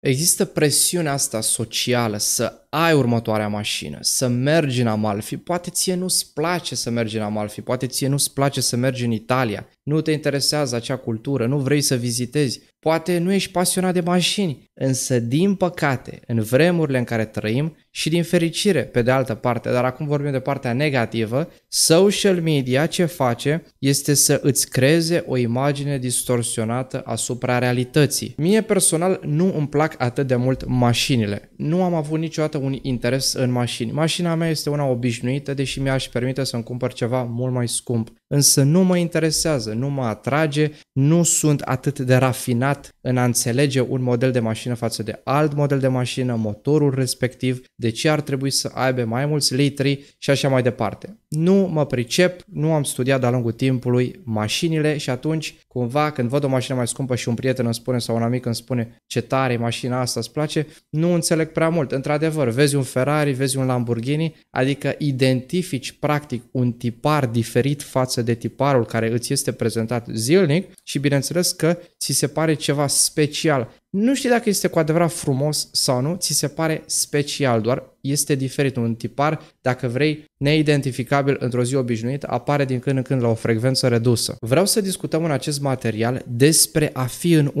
Există presiunea asta socială să ai următoarea mașină, să mergi în Amalfi. Poate ție nu-ți place să mergi în Amalfi, poate ție nu-ți place să mergi în Italia, nu te interesează acea cultură, nu vrei să vizitezi. Poate nu ești pasionat de mașini, însă din păcate, în vremurile în care trăim și din fericire pe de altă parte, dar acum vorbim de partea negativă, social media ce face este să îți creeze o imagine distorsionată asupra realității. Mie personal nu îmi plac atât de mult mașinile. Nu am avut niciodată un interes în mașini. Mașina mea este una obișnuită, deși mi-aș permite să-mi cumpăr ceva mult mai scump. Însă nu mă interesează, nu mă atrage, nu sunt atât de rafinat át, în a înțelege un model de mașină față de alt model de mașină, motorul respectiv, de ce ar trebui să aibă mai mulți litri și așa mai departe. Nu mă pricep, nu am studiat de-a lungul timpului mașinile și atunci, cumva, când văd o mașină mai scumpă și un prieten îmi spune sau un amic îmi spune ce tare mașina asta îți place, nu înțeleg prea mult. Într-adevăr, vezi un Ferrari, vezi un Lamborghini, adică identifici practic un tipar diferit față de tiparul care îți este prezentat zilnic și bineînțeles că ți se pare ceva special nu știi dacă este cu adevărat frumos sau nu, ți se pare special, doar este diferit. Un tipar, dacă vrei, neidentificabil într-o zi obișnuită, apare din când în când la o frecvență redusă. Vreau să discutăm în acest material despre a fi în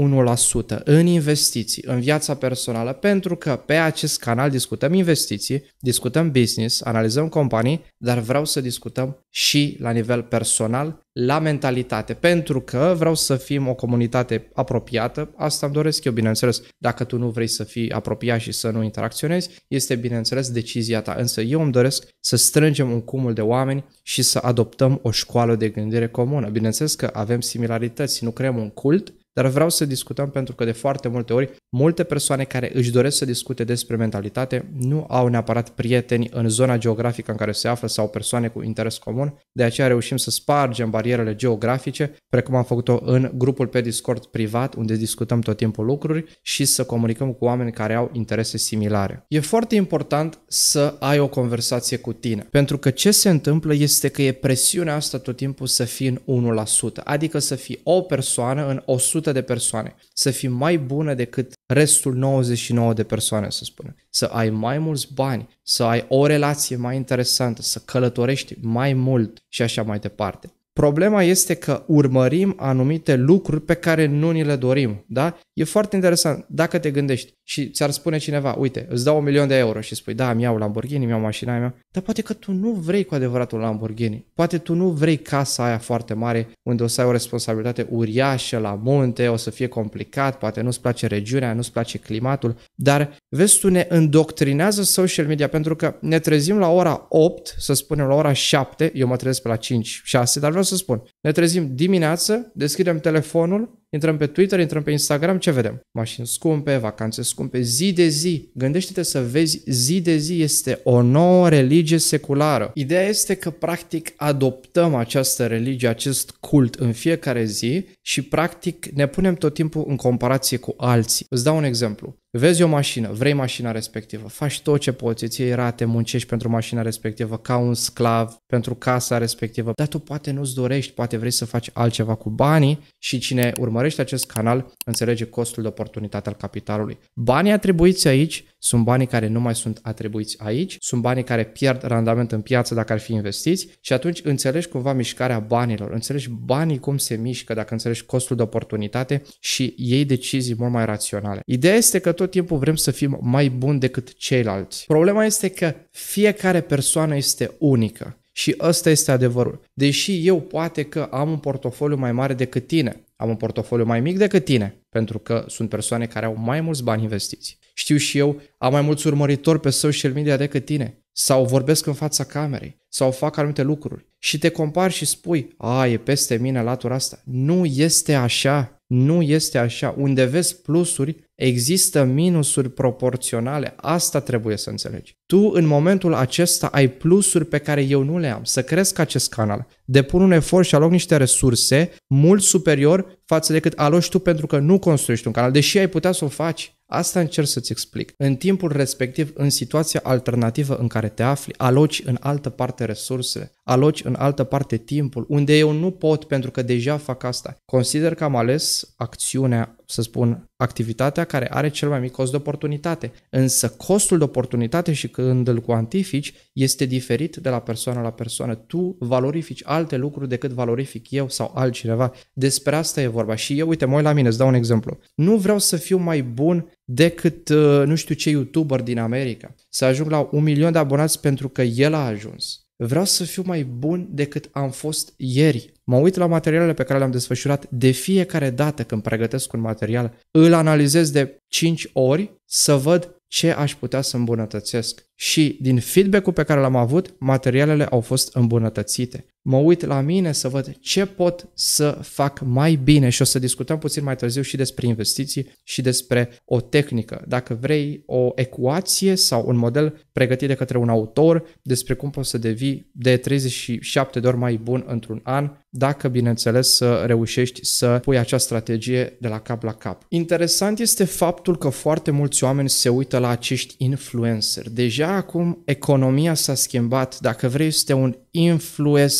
1%, în investiții, în viața personală, pentru că pe acest canal discutăm investiții, discutăm business, analizăm companii, dar vreau să discutăm și la nivel personal, la mentalitate, pentru că vreau să fim o comunitate apropiată, asta îmi doresc eu, bineînțeles, dacă tu nu vrei să fii apropiat și să nu interacționezi, este bineînțeles decizia ta. Însă eu îmi doresc să strângem un cumul de oameni și să adoptăm o școală de gândire comună. Bineînțeles că avem similarități, nu creăm un cult, dar vreau să discutăm pentru că de foarte multe ori multe persoane care își doresc să discute despre mentalitate nu au neapărat prieteni în zona geografică în care se află sau persoane cu interes comun, de aceea reușim să spargem barierele geografice, precum am făcut-o în grupul pe Discord privat, unde discutăm tot timpul lucruri și să comunicăm cu oameni care au interese similare. E foarte important să ai o conversație cu tine, pentru că ce se întâmplă este că e presiunea asta tot timpul să fii în 1%, adică să fii o persoană în 100 100 de persoane, să fii mai bună decât restul 99 de persoane, să spunem. Să ai mai mulți bani, să ai o relație mai interesantă, să călătorești mai mult și așa mai departe. Problema este că urmărim anumite lucruri pe care nu ni le dorim, da? E foarte interesant. Dacă te gândești și ți-ar spune cineva, uite, îți dau un milion de euro și spui, da, mi iau Lamborghini, mi iau mașina mea, dar poate că tu nu vrei cu adevărat un Lamborghini. Poate tu nu vrei casa aia foarte mare unde o să ai o responsabilitate uriașă la munte, o să fie complicat, poate nu-ți place regiunea, nu-ți place climatul, dar vezi tu ne îndoctrinează social media pentru că ne trezim la ora 8, să spunem la ora 7, eu mă trezesc pe la 5, 6, dar vreau să spun. Ne trezim dimineață, deschidem telefonul, intrăm pe Twitter, intrăm pe Instagram, ce vedem? Mașini scumpe, vacanțe scumpe, zi de zi. Gândește-te să vezi, zi de zi este o nouă religie seculară. Ideea este că practic adoptăm această religie, acest cult în fiecare zi și practic ne punem tot timpul în comparație cu alții. Îți dau un exemplu. Vezi o mașină, vrei mașina respectivă, faci tot ce poți, îți iei rate, muncești pentru mașina respectivă, ca un sclav, pentru casa respectivă, dar tu poate nu-ți dorești, poate vrei să faci altceva cu banii și cine urmărește acest canal înțelege costul de oportunitate al capitalului. Banii atribuiți aici sunt banii care nu mai sunt atribuiți aici, sunt banii care pierd randament în piață dacă ar fi investiți și atunci înțelegi cumva mișcarea banilor, înțelegi banii cum se mișcă, dacă înțelegi costul de oportunitate și iei decizii mult mai raționale. Ideea este că tot timpul vrem să fim mai buni decât ceilalți. Problema este că fiecare persoană este unică. Și ăsta este adevărul. Deși eu poate că am un portofoliu mai mare decât tine, am un portofoliu mai mic decât tine, pentru că sunt persoane care au mai mulți bani investiți. Știu și eu, am mai mulți urmăritori pe social media decât tine, sau vorbesc în fața camerei, sau fac anumite lucruri și te compari și spui, a, e peste mine latura asta. Nu este așa. Nu este așa. Unde vezi plusuri, există minusuri proporționale. Asta trebuie să înțelegi. Tu, în momentul acesta, ai plusuri pe care eu nu le am. Să cresc acest canal. Depun un efort și aloc niște resurse mult superior față de cât aloci tu pentru că nu construiești un canal, deși ai putea să o faci. Asta încerc să-ți explic. În timpul respectiv, în situația alternativă în care te afli, aloci în altă parte resursele aloci în altă parte timpul, unde eu nu pot pentru că deja fac asta. Consider că am ales acțiunea, să spun, activitatea care are cel mai mic cost de oportunitate. Însă costul de oportunitate și când îl cuantifici este diferit de la persoană la persoană. Tu valorifici alte lucruri decât valorific eu sau altcineva. Despre asta e vorba. Și eu, uite, mă la mine, îți dau un exemplu. Nu vreau să fiu mai bun decât uh, nu știu ce youtuber din America. Să ajung la un milion de abonați pentru că el a ajuns vreau să fiu mai bun decât am fost ieri. Mă uit la materialele pe care le-am desfășurat de fiecare dată când pregătesc un material, îl analizez de 5 ori să văd ce aș putea să îmbunătățesc și din feedback-ul pe care l-am avut, materialele au fost îmbunătățite. Mă uit la mine să văd ce pot să fac mai bine și o să discutăm puțin mai târziu și despre investiții și despre o tehnică. Dacă vrei o ecuație sau un model pregătit de către un autor despre cum poți să devii de 37 de ori mai bun într-un an, dacă, bineînțeles, să reușești să pui acea strategie de la cap la cap. Interesant este faptul că foarte mulți oameni se uită la acești influencer. Deja acum economia s-a schimbat. Dacă vrei să te un influence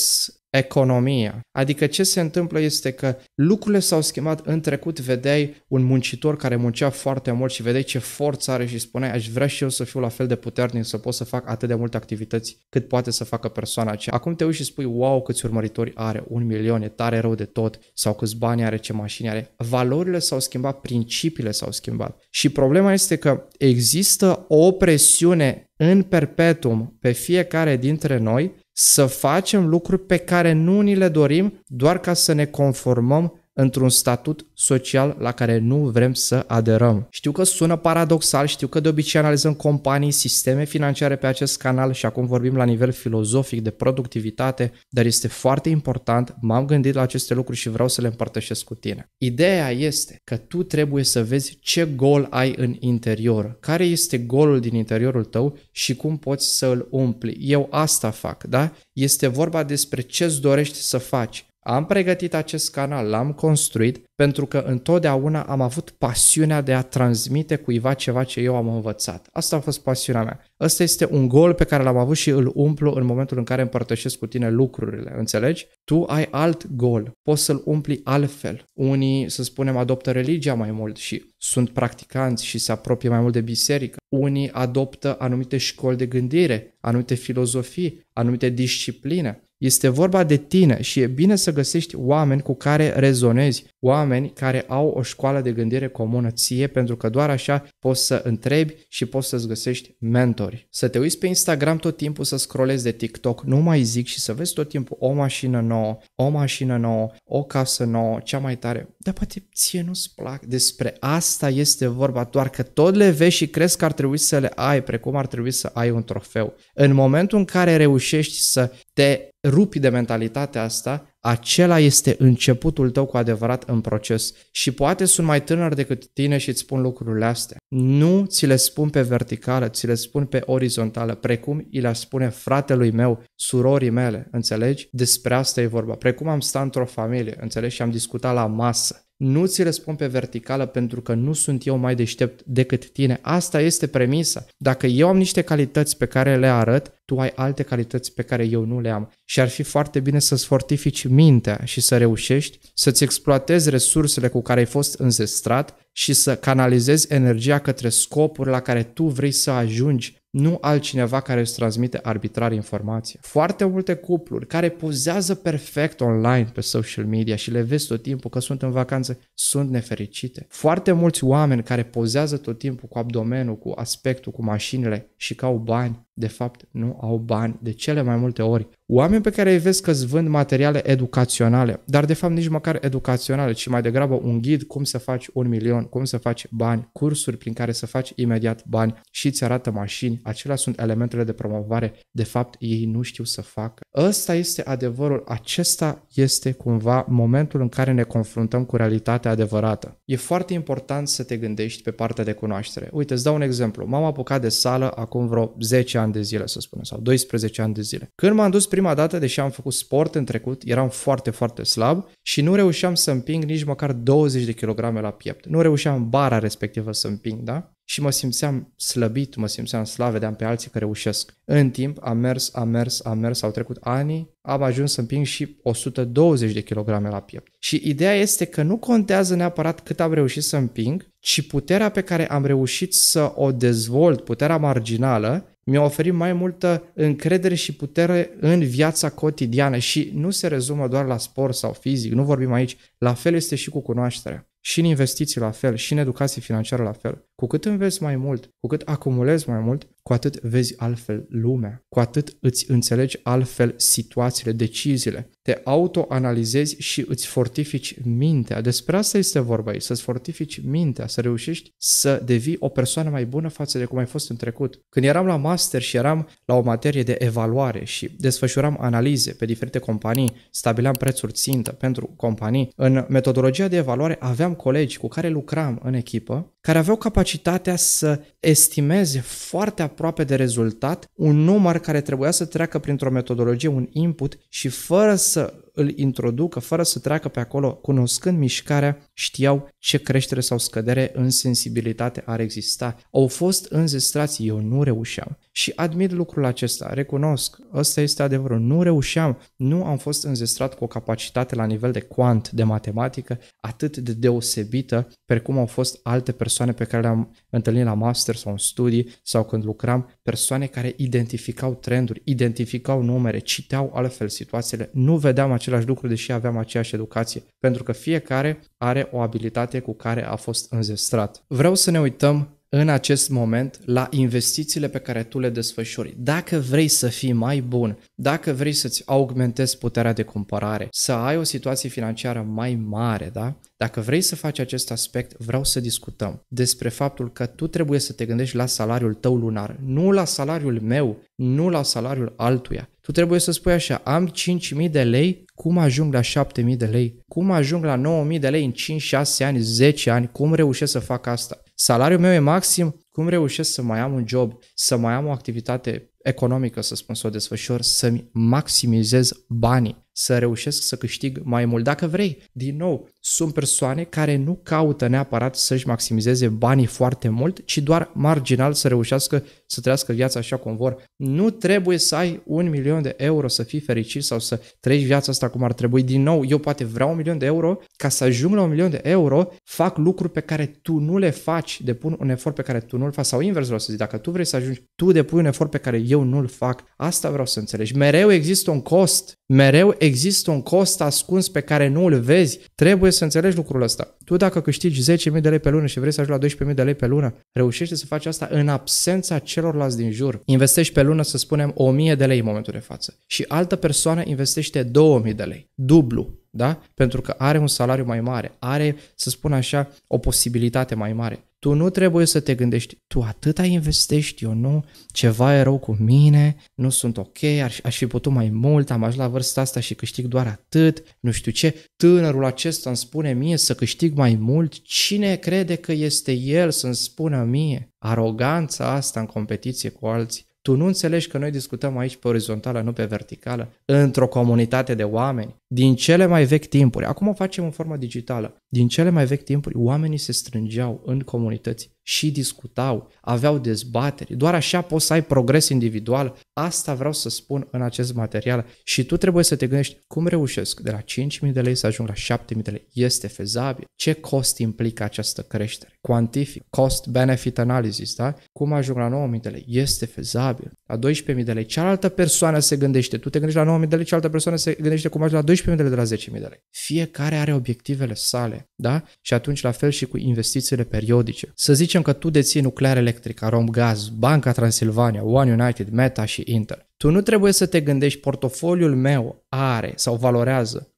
economia. Adică ce se întâmplă este că lucrurile s-au schimbat în trecut, vedeai un muncitor care muncea foarte mult și vedeai ce forță are și spuneai aș vrea și eu să fiu la fel de puternic, să pot să fac atât de multe activități cât poate să facă persoana aceea. Acum te uiți și spui, wow, câți urmăritori are, un milion, e tare rău de tot, sau câți bani are, ce mașini are. Valorile s-au schimbat, principiile s-au schimbat. Și problema este că există o presiune în perpetuum pe fiecare dintre noi să facem lucruri pe care nu ni le dorim doar ca să ne conformăm într-un statut social la care nu vrem să aderăm. Știu că sună paradoxal, știu că de obicei analizăm companii, sisteme financiare pe acest canal și acum vorbim la nivel filozofic de productivitate, dar este foarte important, m-am gândit la aceste lucruri și vreau să le împărtășesc cu tine. Ideea este că tu trebuie să vezi ce gol ai în interior, care este golul din interiorul tău și cum poți să îl umpli. Eu asta fac, da? Este vorba despre ce ți dorești să faci am pregătit acest canal, l-am construit pentru că întotdeauna am avut pasiunea de a transmite cuiva ceva ce eu am învățat. Asta a fost pasiunea mea. Asta este un gol pe care l-am avut și îl umplu în momentul în care împărtășesc cu tine lucrurile, înțelegi? Tu ai alt gol, poți să-l umpli altfel. Unii, să spunem, adoptă religia mai mult și sunt practicanți și se apropie mai mult de biserică. Unii adoptă anumite școli de gândire, anumite filozofii, anumite discipline. Este vorba de tine și e bine să găsești oameni cu care rezonezi, oameni care au o școală de gândire comună ție, pentru că doar așa poți să întrebi și poți să-ți găsești mentori. Să te uiți pe Instagram tot timpul, să scrollezi de TikTok, nu mai zic și să vezi tot timpul o mașină nouă, o mașină nouă, o casă nouă, cea mai tare. Dar poate ție nu-ți plac. Despre asta este vorba, doar că tot le vezi și crezi că ar trebui să le ai, precum ar trebui să ai un trofeu. În momentul în care reușești să te rupi de mentalitatea asta, acela este începutul tău cu adevărat în proces. Și poate sunt mai tânăr decât tine și îți spun lucrurile astea. Nu ți le spun pe verticală, ți le spun pe orizontală, precum îi le spune fratelui meu, surorii mele, înțelegi? Despre asta e vorba. Precum am stat într-o familie, înțelegi? Și am discutat la masă nu ți răspund pe verticală pentru că nu sunt eu mai deștept decât tine. Asta este premisa. Dacă eu am niște calități pe care le arăt, tu ai alte calități pe care eu nu le am. Și ar fi foarte bine să-ți fortifici mintea și să reușești să-ți exploatezi resursele cu care ai fost înzestrat și să canalizezi energia către scopuri la care tu vrei să ajungi nu altcineva care îți transmite arbitrar informație. Foarte multe cupluri care pozează perfect online pe social media și le vezi tot timpul că sunt în vacanță, sunt nefericite. Foarte mulți oameni care pozează tot timpul cu abdomenul, cu aspectul, cu mașinile și că au bani, de fapt nu au bani de cele mai multe ori. Oameni pe care îi vezi că îți vând materiale educaționale, dar de fapt nici măcar educaționale, ci mai degrabă un ghid cum să faci un milion, cum să faci bani, cursuri prin care să faci imediat bani și îți arată mașini. Acelea sunt elementele de promovare. De fapt, ei nu știu să facă Ăsta este adevărul, acesta este cumva momentul în care ne confruntăm cu realitatea adevărată. E foarte important să te gândești pe partea de cunoaștere. Uite, îți dau un exemplu. M-am apucat de sală acum vreo 10 ani de zile, să spunem, sau 12 ani de zile. Când m-am dus prima dată, deși am făcut sport în trecut, eram foarte, foarte slab și nu reușeam să împing nici măcar 20 de kilograme la piept. Nu reușeam bara respectivă să împing, da? și mă simțeam slăbit, mă simțeam slav, vedeam pe alții care reușesc. În timp am mers, am mers, am mers, au trecut ani, am ajuns să împing și 120 de kilograme la piept. Și ideea este că nu contează neapărat cât am reușit să împing, ci puterea pe care am reușit să o dezvolt, puterea marginală, mi-a oferit mai multă încredere și putere în viața cotidiană și nu se rezumă doar la sport sau fizic, nu vorbim aici, la fel este și cu cunoașterea. Și în investiții la fel, și în educație financiară la fel. Cu cât înveți mai mult, cu cât acumulezi mai mult, cu atât vezi altfel lumea, cu atât îți înțelegi altfel situațiile, deciziile. Te autoanalizezi și îți fortifici mintea. Despre asta este vorba aici, să-ți fortifici mintea, să reușești să devii o persoană mai bună față de cum ai fost în trecut. Când eram la master și eram la o materie de evaluare și desfășuram analize pe diferite companii, stabileam prețuri țintă pentru companii, în metodologia de evaluare aveam colegi cu care lucram în echipă, care aveau capacitatea capacitatea să estimeze foarte aproape de rezultat un număr care trebuia să treacă printr-o metodologie, un input și fără să îl introducă fără să treacă pe acolo, cunoscând mișcarea, știau ce creștere sau scădere în sensibilitate ar exista. Au fost înzestrați, eu nu reușeam. Și admit lucrul acesta, recunosc, ăsta este adevărul, nu reușeam, nu am fost înzestrat cu o capacitate la nivel de quant, de matematică, atât de deosebită, precum au fost alte persoane pe care le-am întâlnit la master sau în studii sau când lucram, persoane care identificau trenduri, identificau numere, citeau altfel situațiile, nu vedeam același lucru, deși aveam aceeași educație, pentru că fiecare are o abilitate cu care a fost înzestrat. Vreau să ne uităm în acest moment la investițiile pe care tu le desfășori. Dacă vrei să fii mai bun, dacă vrei să-ți augmentezi puterea de cumpărare, să ai o situație financiară mai mare, da? Dacă vrei să faci acest aspect, vreau să discutăm despre faptul că tu trebuie să te gândești la salariul tău lunar, nu la salariul meu, nu la salariul altuia. Tu trebuie să spui așa, am 5.000 de lei cum ajung la 7.000 de lei? Cum ajung la 9.000 de lei în 5, 6 ani, 10 ani? Cum reușesc să fac asta? Salariul meu e maxim, cum reușesc să mai am un job, să mai am o activitate economică, să spun, să o desfășor, să-mi maximizez banii să reușesc să câștig mai mult. Dacă vrei, din nou, sunt persoane care nu caută neapărat să-și maximizeze banii foarte mult, ci doar marginal să reușească să trăiască viața așa cum vor. Nu trebuie să ai un milion de euro să fii fericit sau să trăiești viața asta cum ar trebui. Din nou, eu poate vreau un milion de euro, ca să ajung la un milion de euro, fac lucruri pe care tu nu le faci, depun un efort pe care tu nu-l faci sau invers vreau să zic, dacă tu vrei să ajungi, tu depui un efort pe care eu nu-l fac. Asta vreau să înțelegi. Mereu există un cost Mereu există un cost ascuns pe care nu îl vezi. Trebuie să înțelegi lucrul ăsta. Tu dacă câștigi 10.000 de lei pe lună și vrei să ajungi la 12.000 de lei pe lună, reușești să faci asta în absența celorlalți din jur. Investești pe lună, să spunem, 1.000 de lei în momentul de față și altă persoană investește 2.000 de lei. Dublu da? Pentru că are un salariu mai mare, are, să spun așa, o posibilitate mai mare. Tu nu trebuie să te gândești, tu atâta investești, eu nu, ceva e rău cu mine, nu sunt ok, aș, aș fi putut mai mult, am ajuns la vârsta asta și câștig doar atât, nu știu ce. Tânărul acesta îmi spune mie să câștig mai mult, cine crede că este el să-mi spună mie? Aroganța asta în competiție cu alții. Tu nu înțelegi că noi discutăm aici pe orizontală, nu pe verticală, într-o comunitate de oameni din cele mai vechi timpuri, acum o facem în formă digitală, din cele mai vechi timpuri oamenii se strângeau în comunități și discutau, aveau dezbateri, doar așa poți să ai progres individual. Asta vreau să spun în acest material și tu trebuie să te gândești cum reușesc de la 5.000 de lei să ajung la 7.000 de lei. Este fezabil? Ce cost implică această creștere? Quantific, cost-benefit analysis, da? Cum ajung la 9.000 de lei? Este fezabil. La 12.000 de lei. Cealaltă persoană se gândește, tu te gândești la 9.000 de lei, cealaltă persoană se gândește cum ajung la 12.000 minutele de la 10.000 de lei. Fiecare are obiectivele sale, da? Și atunci la fel și cu investițiile periodice. Să zicem că tu deții Nuclear Electrica, Romgaz, Banca Transilvania, One United, Meta și Intel. Tu nu trebuie să te gândești portofoliul meu are sau valorează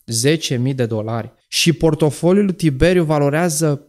10.000 de dolari și portofoliul Tiberiu valorează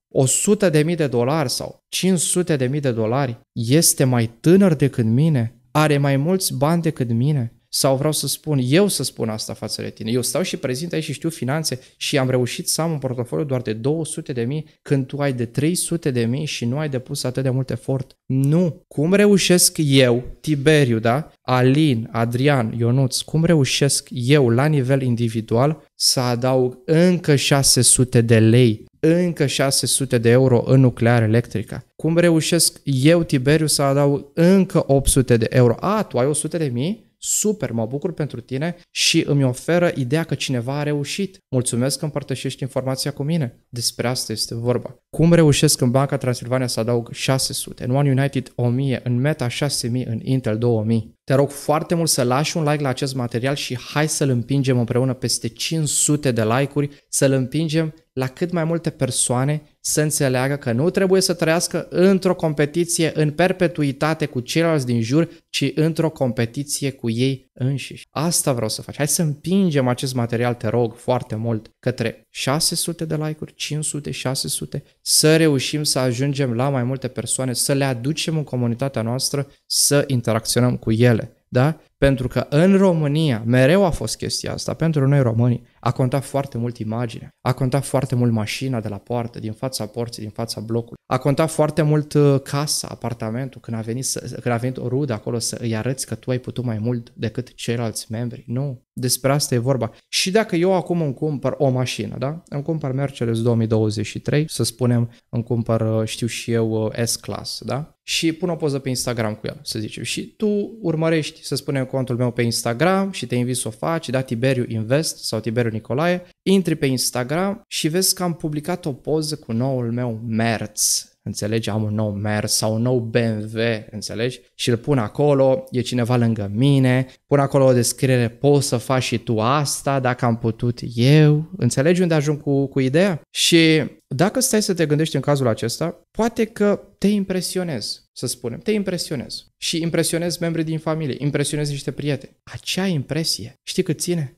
100.000 de dolari sau 500.000 de dolari, este mai tânăr decât mine, are mai mulți bani decât mine sau vreau să spun, eu să spun asta față de tine. Eu stau și prezint aici și știu finanțe și am reușit să am un portofoliu doar de 200 de mii când tu ai de 300 de mii și nu ai depus atât de mult efort. Nu! Cum reușesc eu, Tiberiu, da? Alin, Adrian, Ionuț, cum reușesc eu la nivel individual să adaug încă 600 de lei încă 600 de euro în nuclear electrică. Cum reușesc eu, Tiberiu, să adaug încă 800 de euro? A, tu ai 100 de mii? super, mă bucur pentru tine și îmi oferă ideea că cineva a reușit. Mulțumesc că împărtășești informația cu mine. Despre asta este vorba. Cum reușesc în Banca Transilvania să adaug 600, în One United 1000, în Meta 6000, în Intel 2000? Te rog foarte mult să lași un like la acest material și hai să-l împingem împreună peste 500 de like-uri, să-l împingem la cât mai multe persoane să înțeleagă că nu trebuie să trăiască într-o competiție în perpetuitate cu ceilalți din jur, ci într-o competiție cu ei înșiși. Asta vreau să faci. Hai să împingem acest material, te rog, foarte mult, către 600 de like-uri, 500, 600, să reușim să ajungem la mai multe persoane, să le aducem în comunitatea noastră, să interacționăm cu ele. Da? Pentru că în România mereu a fost chestia asta. Pentru noi românii a contat foarte mult imaginea, a contat foarte mult mașina de la poartă, din fața porții, din fața blocului. A contat foarte mult uh, casa, apartamentul, când a venit, să, când a venit o rudă acolo să îi arăți că tu ai putut mai mult decât ceilalți membri. Nu, despre asta e vorba. Și dacă eu acum îmi cumpăr o mașină, da? Îmi cumpăr Mercedes 2023, să spunem, îmi cumpăr, uh, știu și eu, uh, S-Class, da? Și pun o poză pe Instagram cu el, să zicem. Și tu urmărești, să spunem, contul meu pe Instagram și te invit să o faci, da Tiberiu Invest sau Tiberiu Nicolae, intri pe Instagram și vezi că am publicat o poză cu noul meu Merz înțelegi? Am un nou mers sau un nou BMW, înțelegi? Și îl pun acolo, e cineva lângă mine, pun acolo o descriere, poți să faci și tu asta, dacă am putut eu, înțelegi unde ajung cu, cu ideea? Și dacă stai să te gândești în cazul acesta, poate că te impresionezi, să spunem, te impresionezi. Și impresionezi membrii din familie, impresionezi niște prieteni. Acea impresie, știi cât ține?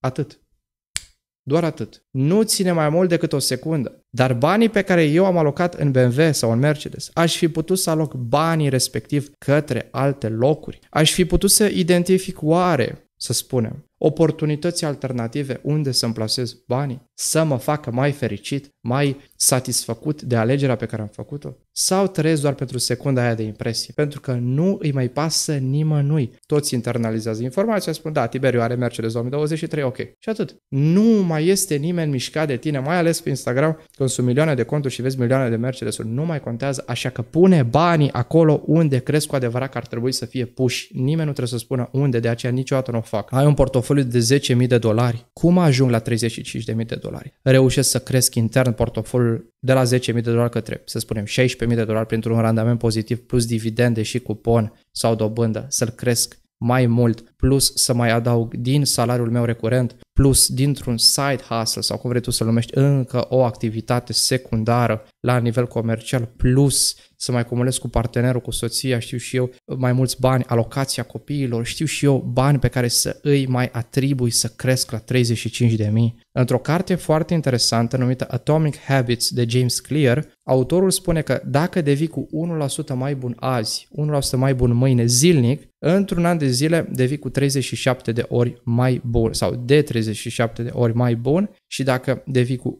Atât. Doar atât. Nu ține mai mult decât o secundă. Dar banii pe care eu am alocat în BMW sau în Mercedes, aș fi putut să aloc banii respectiv către alte locuri. Aș fi putut să identific oare, să spunem, oportunități alternative unde să-mi plasez banii, să mă facă mai fericit, mai satisfăcut de alegerea pe care am făcut-o sau trăiesc doar pentru secunda aia de impresie, pentru că nu îi mai pasă nimănui. Toți internalizează informația, spun, da, Tiberiu are Mercedes 2023, ok. Și atât. Nu mai este nimeni mișcat de tine, mai ales pe Instagram, când sunt milioane de conturi și vezi milioane de Mercedes-uri, nu mai contează, așa că pune banii acolo unde crezi cu adevărat că ar trebui să fie puși. Nimeni nu trebuie să spună unde, de aceea niciodată nu o fac. Ai un portofoliu de 10.000 de dolari, cum ajung la 35.000 de dolari? Reușesc să cresc intern portofoliul de la 10.000 de dolari către, să spunem, 16.000 de dolari printr-un randament pozitiv plus dividende și cupon sau dobândă, să-l cresc mai mult, plus să mai adaug din salariul meu recurent, plus dintr-un side hustle sau cum vrei tu să-l numești, încă o activitate secundară la nivel comercial, plus să mai cumulez cu partenerul, cu soția, știu și eu, mai mulți bani, alocația copiilor, știu și eu, bani pe care să îi mai atribui să cresc la 35 de mii. Într-o carte foarte interesantă numită Atomic Habits de James Clear, autorul spune că dacă devii cu 1% mai bun azi, 1% mai bun mâine zilnic, într-un an de zile devii cu 37 de ori mai bun sau de 37 de ori mai bun și dacă devii cu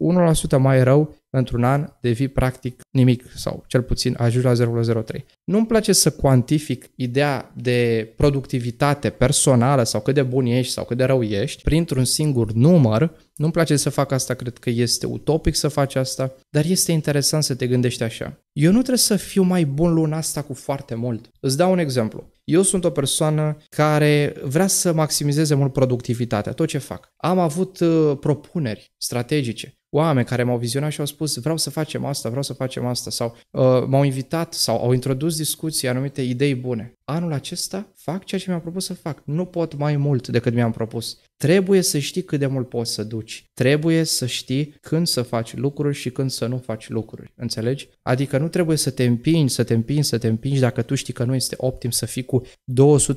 1% mai rău, într-un an devii practic nimic sau cel puțin ajungi la 0,03. Nu-mi place să cuantific ideea de productivitate personală sau cât de bun ești sau cât de rău ești printr-un singur număr. Nu-mi place să fac asta, cred că este utopic să faci asta, dar este interesant să te gândești așa. Eu nu trebuie să fiu mai bun luna asta cu foarte mult. Îți dau un exemplu. Eu sunt o persoană care vrea să maximizeze mult productivitatea, tot ce fac. Am avut uh, propuneri strategice oameni care m-au vizionat și au spus vreau să facem asta, vreau să facem asta sau uh, m-au invitat sau au introdus discuții anumite idei bune anul acesta fac ceea ce mi-am propus să fac. Nu pot mai mult decât mi-am propus. Trebuie să știi cât de mult poți să duci. Trebuie să știi când să faci lucruri și când să nu faci lucruri. Înțelegi? Adică nu trebuie să te împingi, să te împingi, să te împingi dacă tu știi că nu este optim să fii cu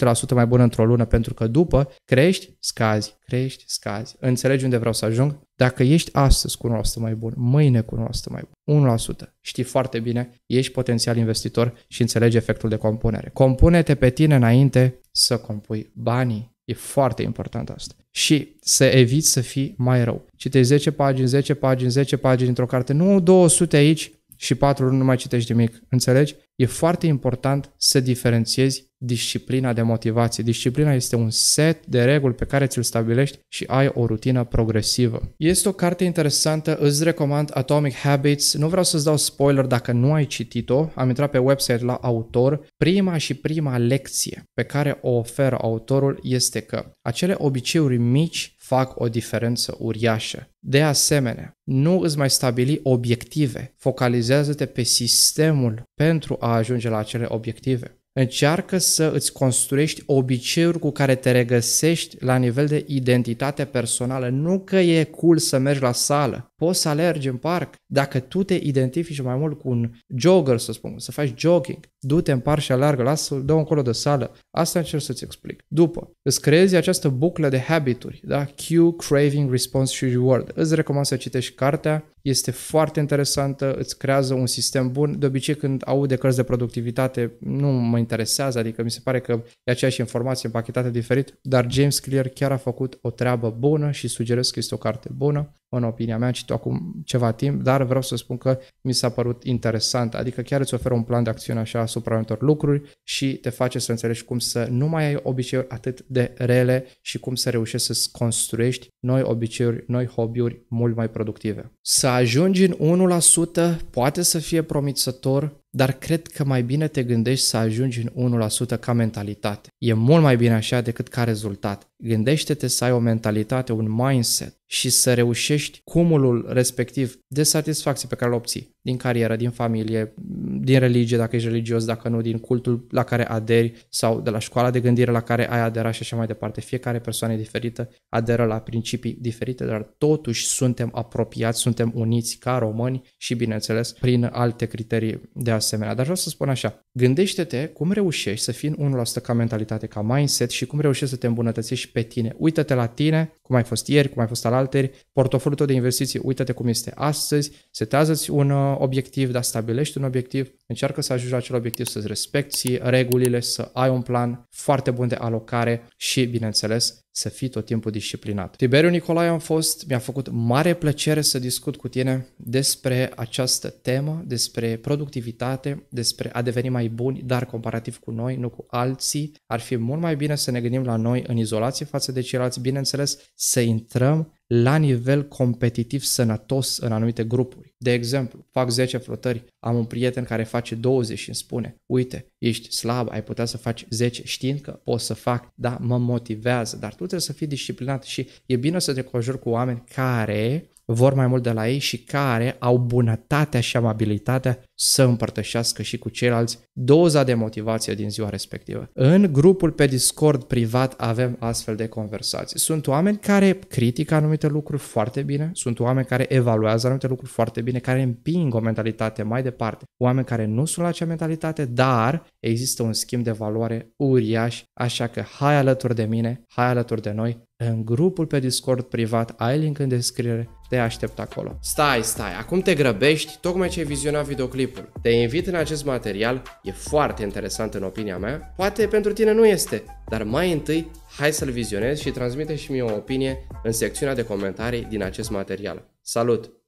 200% mai bun într-o lună, pentru că după crești, scazi, crești, scazi. Înțelegi unde vreau să ajung? Dacă ești astăzi cu un 1% mai bun, mâine cu un 1% mai bun, 1%, știi foarte bine, ești potențial investitor și înțelegi efectul de compunere. Compune-te pe tine înainte să compui banii. E foarte important asta. Și să eviți să fii mai rău. Citești 10 pagini, 10 pagini, 10 pagini într-o carte, nu 200 aici, și patru luni nu mai citești nimic. Înțelegi? E foarte important să diferențiezi disciplina de motivație. Disciplina este un set de reguli pe care ți-l stabilești și ai o rutină progresivă. Este o carte interesantă, îți recomand Atomic Habits. Nu vreau să-ți dau spoiler dacă nu ai citit-o. Am intrat pe website la autor. Prima și prima lecție pe care o oferă autorul este că acele obiceiuri mici fac o diferență uriașă. De asemenea, nu îți mai stabili obiective, focalizează-te pe sistemul pentru a ajunge la acele obiective. Încearcă să îți construiești obiceiuri cu care te regăsești la nivel de identitate personală. Nu că e cool să mergi la sală, poți să alergi în parc. Dacă tu te identifici mai mult cu un jogger, să spun, să faci jogging, du-te în parc și alergă, lasă-l, dă colo de sală. Asta încerc să-ți explic. După, îți creezi această buclă de habituri, da? Cue, craving, response și reward. Îți recomand să citești cartea, este foarte interesantă, îți creează un sistem bun. De obicei când aud de cărți de productivitate nu mă interesează, adică mi se pare că e aceeași informație împachetată diferit, dar James Clear chiar a făcut o treabă bună și sugerez că este o carte bună în opinia mea, am citit acum ceva timp, dar vreau să spun că mi s-a părut interesant, adică chiar îți oferă un plan de acțiune așa asupra anumitor lucruri și te face să înțelegi cum să nu mai ai obiceiuri atât de rele și cum să reușești să-ți construiești noi obiceiuri, noi hobby-uri mult mai productive. Să ajungi în 1% poate să fie promițător, dar cred că mai bine te gândești să ajungi în 1% ca mentalitate. E mult mai bine așa decât ca rezultat. Gândește-te să ai o mentalitate, un mindset și să reușești cumulul respectiv de satisfacție pe care îl obții din carieră, din familie, din religie, dacă ești religios, dacă nu, din cultul la care aderi sau de la școala de gândire la care ai aderat și așa mai departe. Fiecare persoană e diferită, aderă la principii diferite, dar totuși suntem apropiați, suntem uniți ca români și, bineînțeles, prin alte criterii de asemenea. Dar vreau să spun așa, gândește-te cum reușești să fii în 1% ca mentalitate, ca mindset și cum reușești să te îmbunătățești și pe tine. Uită-te la tine, cum ai fost ieri, cum ai fost alaltări, portofoliul tău de investiții, uită-te cum este astăzi, setează-ți un uh, obiectiv, dar stabilești un obiectiv, încearcă să ajungi la acel obiectiv, să-ți respecti regulile, să ai un plan foarte bun de alocare și, bineînțeles, să fii tot timpul disciplinat. Tiberiu Nicolae am fost, mi-a făcut mare plăcere să discut cu tine despre această temă, despre productivitate, despre a deveni mai buni, dar comparativ cu noi, nu cu alții. Ar fi mult mai bine să ne gândim la noi în izolație față de ceilalți, bineînțeles, să intrăm la nivel competitiv sănătos în anumite grupuri. De exemplu, fac 10 flotări, am un prieten care face 20 și îmi spune, uite, ești slab, ai putea să faci 10, știind că pot să fac, da, mă motivează, dar tu trebuie să fii disciplinat și e bine să te conjuri cu oameni care vor mai mult de la ei și care au bunătatea și amabilitatea să împărtășească și cu ceilalți doza de motivație din ziua respectivă. În grupul pe Discord privat avem astfel de conversații. Sunt oameni care critică anumite lucruri foarte bine, sunt oameni care evaluează anumite lucruri foarte bine, care împing o mentalitate mai departe. Oameni care nu sunt la acea mentalitate, dar există un schimb de valoare uriaș, așa că hai alături de mine, hai alături de noi, în grupul pe Discord privat, ai link în descriere, te aștept acolo. Stai, stai, acum te grăbești tocmai ce ai vizionat videoclipul. Te invit în acest material, e foarte interesant în opinia mea, poate pentru tine nu este, dar mai întâi hai să-l vizionezi și transmite și mie o opinie în secțiunea de comentarii din acest material. Salut!